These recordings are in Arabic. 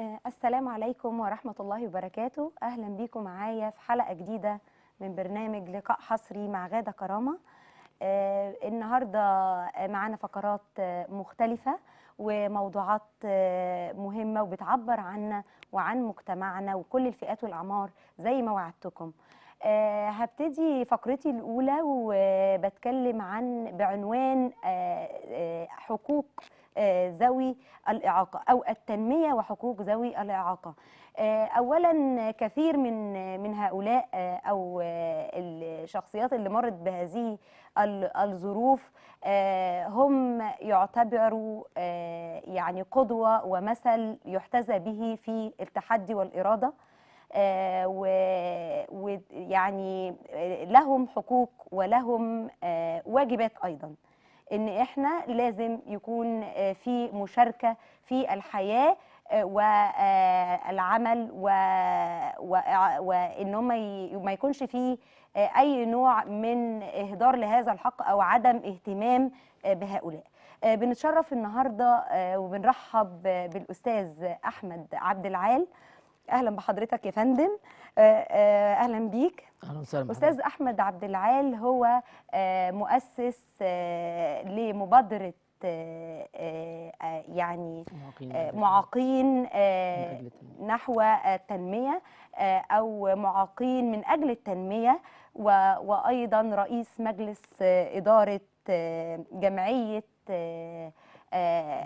آه، السلام عليكم ورحمة الله وبركاته أهلا بيكم معايا في حلقة جديدة من برنامج لقاء حصري مع غادة كرامة آه، النهاردة معانا فقرات مختلفة وموضوعات آه، مهمة وبتعبر عنا وعن مجتمعنا وكل الفئات والأعمار زي ما وعدتكم هبتدي فقرتي الأولى وبتكلم عن بعنوان حقوق آه، ذوي الإعاقة أو التنمية وحقوق ذوي الإعاقة آه، أولا كثير من من هؤلاء آه، أو الشخصيات اللي مرت بهذه الظروف هم يعتبروا يعني قدوة ومثل يحتذى به في التحدي والإرادة ويعني لهم حقوق ولهم واجبات أيضاً ان احنا لازم يكون آه، في مشاركه في الحياه آه، والعمل آه، و... و... وان هم ي... ما يكونش في اي نوع من اهدار لهذا الحق او عدم اهتمام بهؤلاء بنتشرف النهارده وبنرحب بالاستاذ احمد عبد العال اهلا بحضرتك يا فندم اهلا بيك اهلا وسهلا استاذ احمد عبد العال هو آه، مؤسس آه، لمبادره آه، يعني معاقين نحو التنميه او معاقين من اجل التنميه وايضا رئيس مجلس اداره جمعيه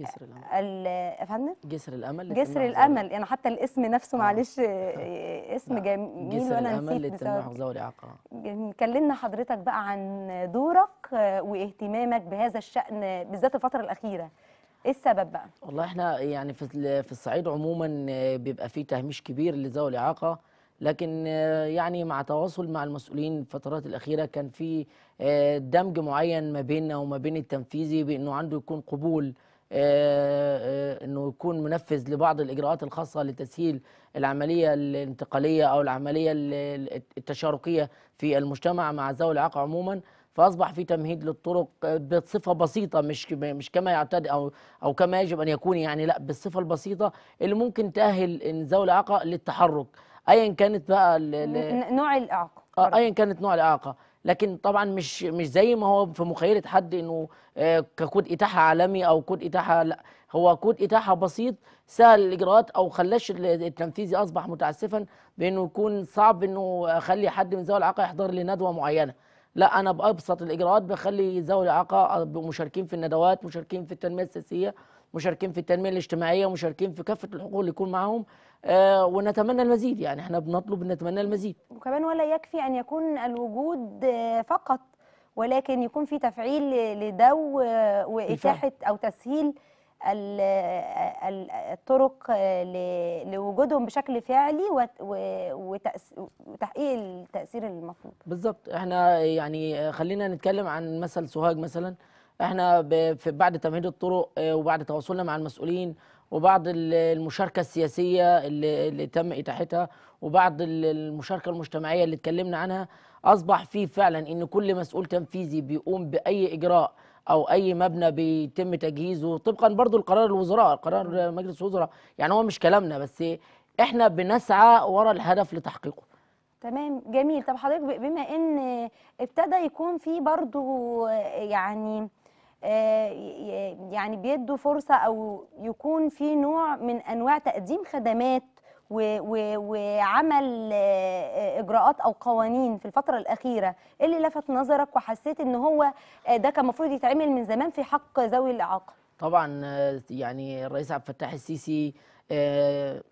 جسر الامل افهمنا جسر الامل جسر الامل انا يعني حتى الاسم نفسه آه. معلش آه، اسم جميل جسر وانا الامل للتنميه الحفظيه والاعاقه كلمنا حضرتك بقى عن دورك آه، واهتمامك بهذا الشان بالذات الفتره الاخيره ايه السبب بقى والله احنا يعني في في الصعيد عموما بيبقى فيه تهميش كبير لذوي الاعاقه لكن يعني مع تواصل مع المسؤولين الفترات الأخيرة كان في آه، دمج معين ما بيننا وما بين التنفيذي بأنه عنده يكون قبول آه، آه، أنه يكون منفذ لبعض الإجراءات الخاصة لتسهيل العملية الانتقالية أو العملية التشاركية في المجتمع مع ذوي الإعاقة عموماً فاصبح في تمهيد للطرق بصفه بسيطه مش مش كما يعتاد او او كما يجب ان يكون يعني لا بالصفه البسيطه اللي ممكن تاهل ذوي الاعاقه للتحرك ايا كانت بقى نوع الاعاقه آه، ايا كانت نوع الاعاقه لكن طبعا مش مش زي ما هو في مخيله حد انه آه، ككود اتاحه عالمي او كود اتاحه لا هو كود اتاحه بسيط سهل الاجراءات او خلاش التنفيذي اصبح متعسفا بانه يكون صعب انه اخلي حد من ذوي الاعاقه يحضر لندوه معينه لا انا بابسط الاجراءات بخلي ذوي الاعاقه آه، مشاركين في الندوات مشاركين في التنميه السياسيه مشاركين في التنميه الاجتماعيه مشاركين في كافه الحقوق اللي يكون معاهم آه، ونتمنى المزيد يعني احنا بنطلب نتمنى المزيد وكمان ولا يكفي ان يكون الوجود آه، فقط ولكن يكون في تفعيل لدو آه، واتاحه او تسهيل الطرق لوجودهم بشكل فعلي وتحقيق التاثير المطلوب بالظبط احنا يعني خلينا نتكلم عن مثل سوهاج مثلا احنا بعد تمهيد الطرق وبعد تواصلنا مع المسؤولين وبعض المشاركه السياسيه اللي, اللي تم اتاحتها وبعض المشاركه المجتمعيه اللي اتكلمنا عنها اصبح في فعلا ان كل مسؤول تنفيذي بيقوم باي اجراء او اي مبنى بيتم تجهيزه طبقا برضو لقرار الوزراء قرار مجلس الوزراء يعني هو مش كلامنا بس احنا بنسعى ورا الهدف لتحقيقه تمام جميل طب حضرتك بما ان ابتدى يكون في برضه يعني آه، يعني بيدوا فرصه او يكون في نوع من انواع تقديم خدمات وعمل آه، اجراءات او قوانين في الفتره الاخيره ايه اللي لفت نظرك وحسيت ان هو آه، ده كان المفروض يتعمل من زمان في حق ذوي الاعاقه طبعا يعني الرئيس عبد الفتاح السيسي يعني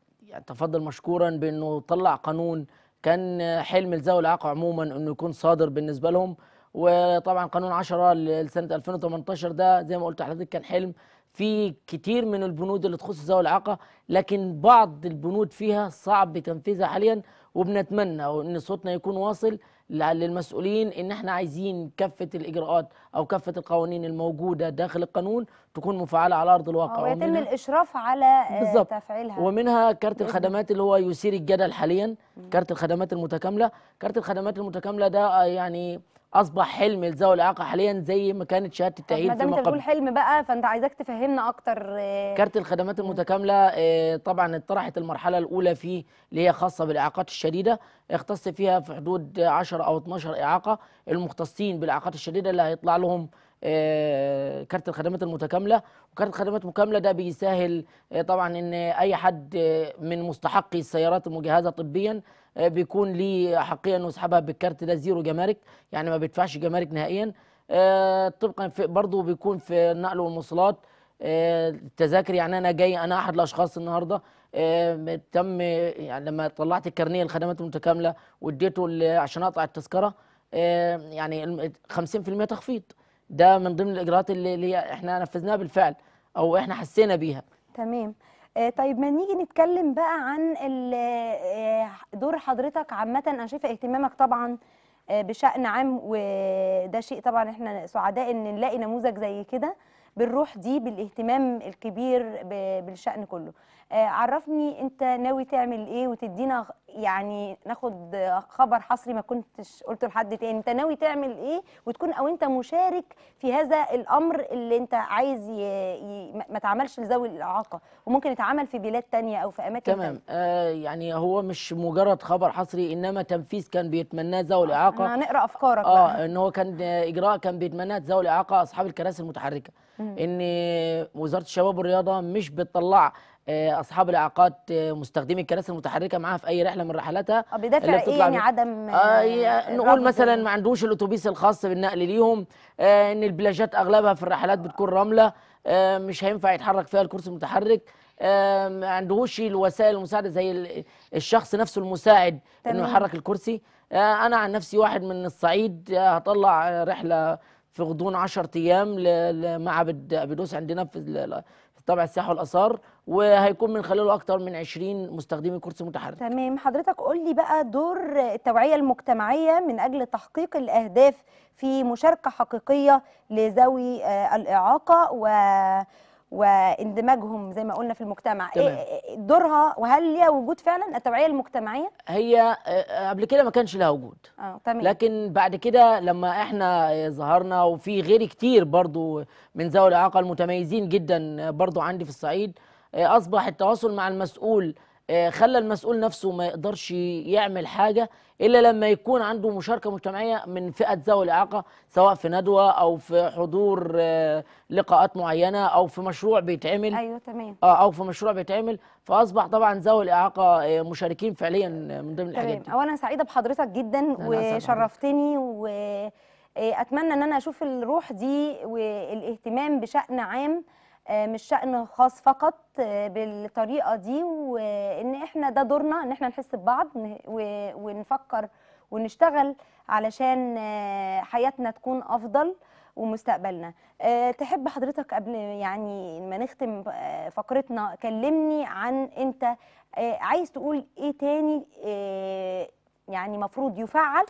تفضل مشكورا بانه طلع قانون كان حلم ذوي الاعاقه عموما انه يكون صادر بالنسبه لهم وطبعا قانون 10 لسنه 2018 ده زي ما قلت لحضرتك كان حلم في كتير من البنود اللي تخص ذوي الاعاقه لكن بعض البنود فيها صعب تنفيذها حاليا وبنتمنى ان صوتنا يكون واصل للمسؤولين ان احنا عايزين كافه الاجراءات او كافه القوانين الموجوده داخل القانون تكون مفعله على ارض الواقع ويتم الاشراف على آه، بالزبط. تفعيلها ومنها كارت الخدمات اللي هو يثير الجدل حاليا كارت الخدمات المتكامله كارت الخدمات المتكامله ده آه، يعني اصبح حلم لذوي الاعاقه حاليا زي ما كانت شهاده التاهيل في قبل ما انت بتقول حلم بقى فانت عايزاك تفهمنا اكتر آه، كارت الخدمات المتكامله طبعا اتطرحت المرحله الاولى فيه اللي هي خاصه بالاعاقات الشديده اختص فيها في حدود 10 او 12 اعاقه المختصين بالاعاقات الشديده اللي هيطلع له لهم آه، كارت الخدمات المتكامله وكارت الخدمات المتكامله ده بيسهل آه، طبعا ان اي حد آه، من مستحقي السيارات المجهزه طبيا بيكون ليه حقيقه انه يسحبها بالكارت ده زيرو جمارك يعني ما بيدفعش جمارك نهائيا طبقا برضه بيكون في النقل والمواصلات التذاكر يعني انا جاي انا احد الاشخاص النهارده تم يعني لما طلعت الكارنيه الخدمات المتكامله واديته عشان اقطع التذكره يعني 50% تخفيض ده من ضمن الاجراءات اللي, احنا نفذناها بالفعل او احنا حسينا بيها تمام آه، طيب ما نيجي نتكلم بقى عن آه، دور حضرتك عامه انا شايفه اهتمامك طبعا آه، بشأن عام وده شيء طبعا احنا سعداء ان نلاقي نموذج زي كده بالروح دي بالاهتمام الكبير بالشأن كله آه، عرفني انت ناوي تعمل ايه وتدينا يعني ناخد خبر حصري ما كنتش قلته لحد تاني انت ناوي تعمل ايه وتكون او انت مشارك في هذا الامر اللي انت عايز ي... ي... ما تعملش لذوي الاعاقه وممكن يتعمل في بلاد تانية او في اماكن تمام تانية. آه يعني هو مش مجرد خبر حصري انما تنفيذ كان بيتمناه ذوي آه، الاعاقه هنقرا افكارك اه بقى. ان هو كان اجراء كان بيتمناه ذوي الاعاقه اصحاب الكراسي المتحركه ان وزاره الشباب والرياضه مش بتطلع آه، اصحاب الاعاقات آه، مستخدمي الكراسي المتحركه معاها في اي رحله من رحلاتها بيدافع ايه يعني عدم آه, آه، نقول مثلا يعني. ما عندوش الاتوبيس الخاص بالنقل ليهم آه ان البلاجات اغلبها في الرحلات بتكون رمله آه مش هينفع يتحرك فيها الكرسي المتحرك آه ما عندهوش الوسائل المساعده زي الشخص نفسه المساعد تمام. انه يحرك الكرسي آه انا عن نفسي واحد من الصعيد آه هطلع رحله في غضون 10 ايام لمعبد ابيدوس عندنا في طبع السياحه والاثار وهيكون من خلاله اكتر من 20 مستخدمي كرسي متحرك تمام حضرتك قول لي بقى دور التوعيه المجتمعيه من اجل تحقيق الاهداف في مشاركه حقيقيه لذوي آه، الاعاقه و واندماجهم زي ما قلنا في المجتمع إيه، تمام. إيه، دورها وهل ليها وجود فعلا التوعيه المجتمعيه هي آه، آه، قبل كده ما كانش لها وجود اه تمام لكن بعد كده لما احنا ظهرنا وفي غير كتير برضو من ذوي الاعاقه المتميزين جدا برضو عندي في الصعيد اصبح التواصل مع المسؤول آه، خلى المسؤول نفسه ما يقدرش يعمل حاجه الا لما يكون عنده مشاركه مجتمعيه من فئه ذوي الاعاقه سواء في ندوه او في حضور آه، لقاءات معينه او في مشروع بيتعمل ايوه تمام آه، او في مشروع بيتعمل فاصبح طبعا ذوي الاعاقه مشاركين فعليا من ضمن الحاجات دي اولا سعيده بحضرتك جدا وشرفتني و اتمنى ان انا اشوف الروح دي والاهتمام بشان عام آه، مش شأن خاص فقط آه، بالطريقة دي وإن إحنا ده دورنا إن إحنا نحس ببعض ونفكر ونشتغل علشان آه، حياتنا تكون أفضل ومستقبلنا تحب حضرتك قبل يعني ما نختم فقرتنا كلمني عن انت عايز تقول ايه تاني يعني مفروض يفعل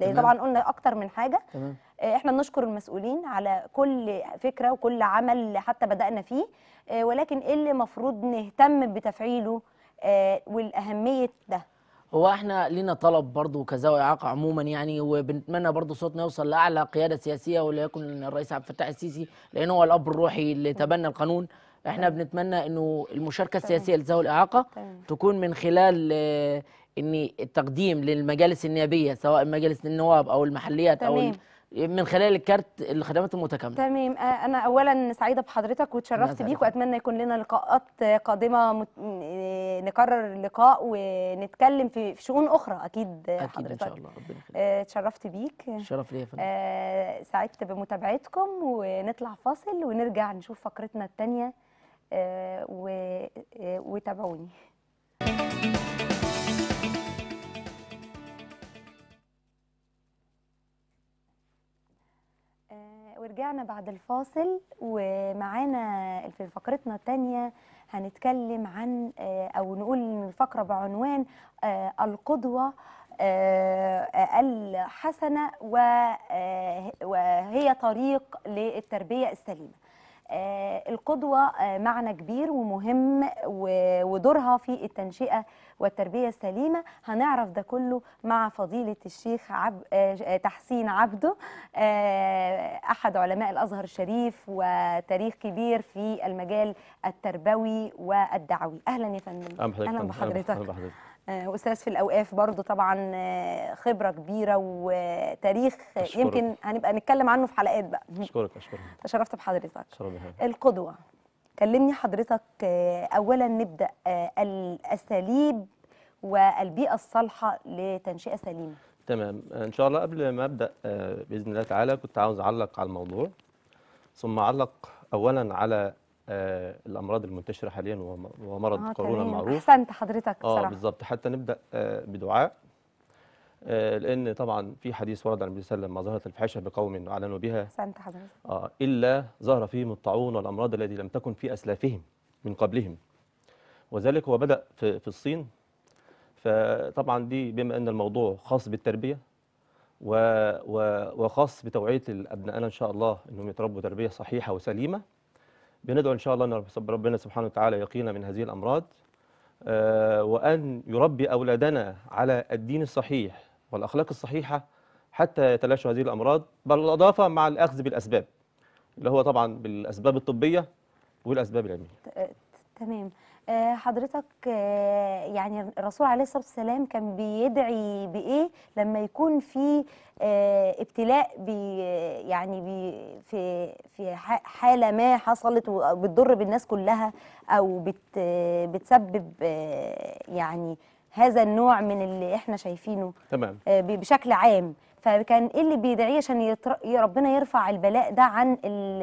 لان طبعا قلنا اكتر من حاجه تمام. آه، احنا بنشكر المسؤولين على كل فكره وكل عمل حتى بدانا فيه آه، ولكن ايه اللي المفروض نهتم بتفعيله آه، والاهميه ده هو احنا لينا طلب برضه كزاوية إعاقة عموما يعني وبنتمنى برضه صوتنا يوصل لأعلى قيادة سياسية وليكن الرئيس عبد الفتاح السيسي لأنه هو الأب الروحي اللي تبنى القانون احنا بنتمنى انه المشاركه السياسيه لذوي الاعاقه تكون من خلال ان التقديم للمجالس النيابيه سواء مجالس النواب او المحليات او من خلال الكارت الخدمات المتكامله تمام آه، انا اولا سعيده بحضرتك وتشرفت بيك واتمنى يكون لنا لقاءات قادمه مت... آه، نكرر اللقاء ونتكلم في شؤون اخرى اكيد, أكيد حضرتك ان شاء الله ربنا يخليك آه، اتشرفت بيك شرف ليا يا فندم سعدت بمتابعتكم ونطلع فاصل ونرجع نشوف فقرتنا الثانيه و... وتابعوني رجعنا بعد الفاصل ومعانا في فقرتنا الثانية هنتكلم عن آه، أو نقول الفقره بعنوان آه، القدوة آه، الحسنة وهي طريق للتربية السليمة آه، القدوة آه، معنى كبير ومهم ودورها في التنشئة والتربية السليمة هنعرف ده كله مع فضيلة الشيخ عب... آه، تحسين عبده أحد علماء الأزهر الشريف وتاريخ كبير في المجال التربوي والدعوي أهلا يا فندم أهلا بحضرتك, أهلا بحضرتك. آه، استاذ في الاوقاف برضه طبعا آه، خبره كبيره وتاريخ آه، أشكرك. يمكن هنبقى نتكلم عنه في حلقات بقى اشكرك اشكرك تشرفت بحضرتك القدوه كلمني حضرتك اولا نبدا الاساليب والبيئه الصالحه لتنشئه سليمه تمام ان شاء الله قبل ما ابدا باذن الله تعالى كنت عاوز اعلق على الموضوع ثم اعلق اولا على آه، الامراض المنتشره حاليا ومرض آه كورونا المعروف احسنت حضرتك آه، بصراحه اه بالظبط حتى نبدا آه، بدعاء لان طبعا في حديث ورد عن النبي صلى الله عليه وسلم ما ظهرت الفحشه بقوم اعلنوا بها احسنت حضرتك اه الا ظهر فيهم الطاعون والامراض التي لم تكن في اسلافهم من قبلهم وذلك هو بدا في, في الصين فطبعا دي بما ان الموضوع خاص بالتربيه و و وخاص بتوعيه ابنائنا ان شاء الله انهم يتربوا تربيه صحيحه وسليمه بندعو إن شاء الله أن ربنا سبحانه وتعالى يقينا من هذه الأمراض آه، وأن يربي أولادنا على الدين الصحيح والأخلاق الصحيحة حتى يتلاشوا هذه الأمراض بالإضافة مع الأخذ بالأسباب اللي هو طبعا بالأسباب الطبية والأسباب العلمية تمام آه، حضرتك آه، يعني الرسول عليه الصلاه والسلام كان بيدعي بايه لما يكون في آه، ابتلاء بي يعني بي في في حاله ما حصلت وبتضر بالناس كلها او بت بتسبب يعني هذا النوع من اللي احنا شايفينه تمام بشكل عام فكان ايه اللي بيدعيه عشان ربنا يرفع البلاء ده عن الـ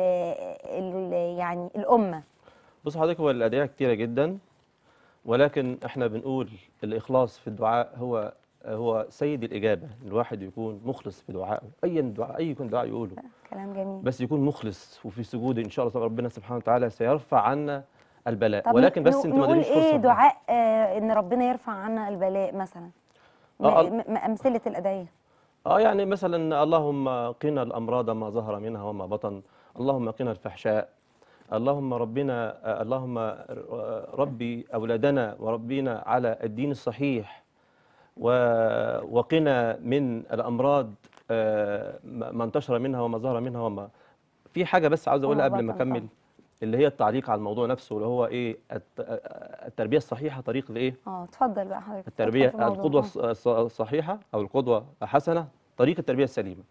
الـ يعني الامه بص حضرتك هو الأدعية كتيرة جدا ولكن احنا بنقول الإخلاص في الدعاء هو هو سيد الإجابة الواحد يكون مخلص في دعائه أي دعاء أي يكون دعاء يقوله كلام جميل بس يكون مخلص وفي سجود إن شاء الله ربنا سبحانه وتعالى سيرفع عنا البلاء ولكن بس انت ما تقوليش فرصه ايه دعاء آه، ان ربنا يرفع عنا البلاء مثلا آه, آه. امثله الادعيه اه يعني مثلا اللهم قنا الامراض ما ظهر منها وما بطن اللهم قنا الفحشاء اللهم ربنا اللهم ربي أولادنا وربينا على الدين الصحيح وقنا من الأمراض آه، ما انتشر منها وما ظهر منها وما في حاجة بس عاوز أقولها قبل ما أكمل اللي هي التعليق على الموضوع نفسه اللي هو ايه التربيه الصحيحه طريق لايه؟ اه اتفضل بقى حضرتك التربيه القدوه الصحيحه او القدوه الحسنه طريق التربيه السليمه.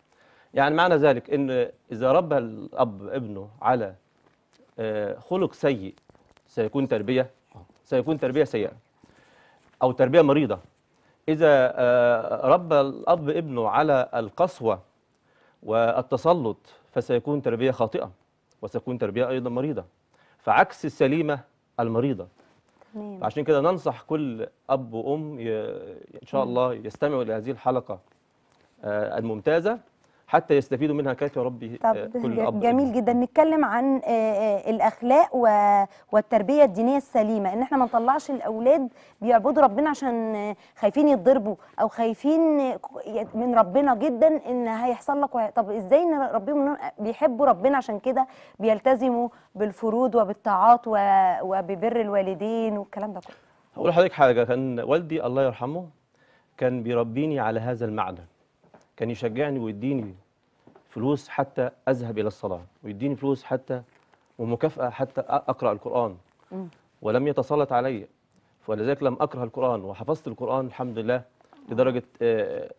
يعني معنى ذلك ان اذا ربى الاب ابنه على آه، خلق سيء سيكون تربية سيكون تربية سيئة أو تربية مريضة إذا آه، ربى الأب ابنه على القسوة والتسلط فسيكون تربية خاطئة وستكون تربية أيضا مريضة فعكس السليمة المريضة عشان كده ننصح كل أب وأم إن شاء الله يستمعوا لهذه الحلقة آه، الممتازة حتى يستفيدوا منها كاتب ربي آه، طب كل أب جميل جدا نتكلم عن آه، آه، الأخلاق والتربية الدينية السليمة إن احنا ما نطلعش الأولاد بيعبدوا ربنا عشان خايفين يتضربوا أو خايفين من ربنا جدا إن هيحصل لك طب إزاي إن ربهم بيحبوا ربنا عشان كده بيلتزموا بالفروض وبالطاعات وببر الوالدين والكلام ده كله أقول لحضرتك حاجة كان والدي الله يرحمه كان بيربيني على هذا المعدن كان يشجعني ويديني فلوس حتى أذهب إلى الصلاة ويديني فلوس حتى ومكافأة حتى أقرأ القرآن ولم يتسلط علي ولذلك لم أكره القرآن وحفظت القرآن الحمد لله لدرجة آه،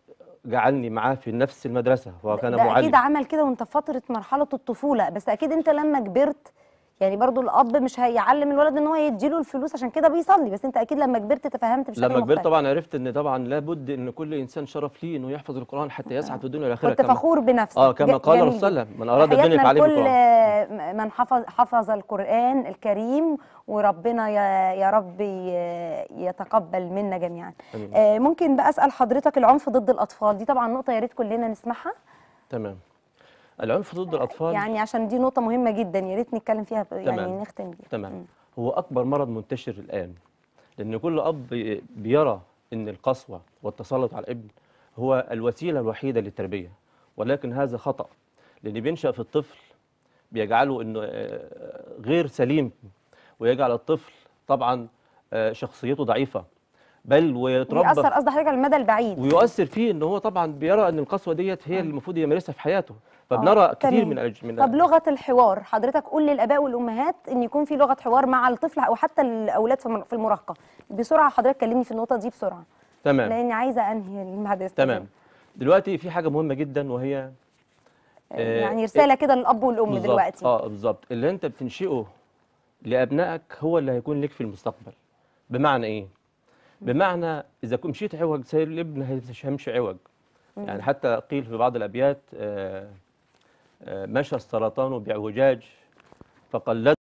جعلني معاه في نفس المدرسة وكان معلم أكيد عمل كده وأنت فترة مرحلة الطفولة بس أكيد أنت لما كبرت يعني برضو الاب مش هيعلم الولد ان هو يديله الفلوس عشان كده بيصلي بس انت اكيد لما كبرت تفهمت بشكل لما كبرت طبعا عرفت ان طبعا لابد ان كل انسان شرف ليه انه يحفظ القران حتى يسعد في الدنيا والاخره كنت فخور بنفسك اه كما قال الرسول صلى الله عليه وسلم من اراد الدنيا فعليه القران آه، من حفظ حفظ القران الكريم وربنا يا, يا رب يتقبل منا جميعا آه ممكن بقى اسال حضرتك العنف ضد الاطفال دي طبعا نقطه يا ريت كلنا نسمعها تمام العنف ضد الاطفال يعني عشان دي نقطه مهمه جدا يا ريت نتكلم فيها يعني تمام. يعني نختم بيها تمام م. هو اكبر مرض منتشر الان لان كل اب بيرى ان القسوه والتسلط على الابن هو الوسيله الوحيده للتربيه ولكن هذا خطا لان بينشا في الطفل بيجعله انه آه، غير سليم ويجعل الطفل طبعا آه، شخصيته ضعيفه بل ويتربى ويؤثر قصدي حضرتك على المدى البعيد ويؤثر فيه ان هو طبعا بيرى ان القسوه ديت هي آه. اللي المفروض يمارسها في حياته آه. فبنرى آه. كتير من الأج... من طب لغه الحوار حضرتك قول للاباء والامهات ان يكون في لغه حوار مع الطفل او حتى الاولاد في المراهقه بسرعه حضرتك كلمني في النقطه دي بسرعه تمام لاني عايزه انهي المحادثه تمام دلوقتي في حاجه مهمه جدا وهي آه، يعني رساله كده للاب والام بالزبط. دلوقتي اه بالظبط اللي انت بتنشئه لابنائك هو اللي هيكون لك في المستقبل بمعنى ايه بمعنى اذا كنت مشيت عوج سير الابن هيمشي عوج يعني حتى قيل في بعض الابيات آه، آه، مشى السرطان بعوجاج فقلت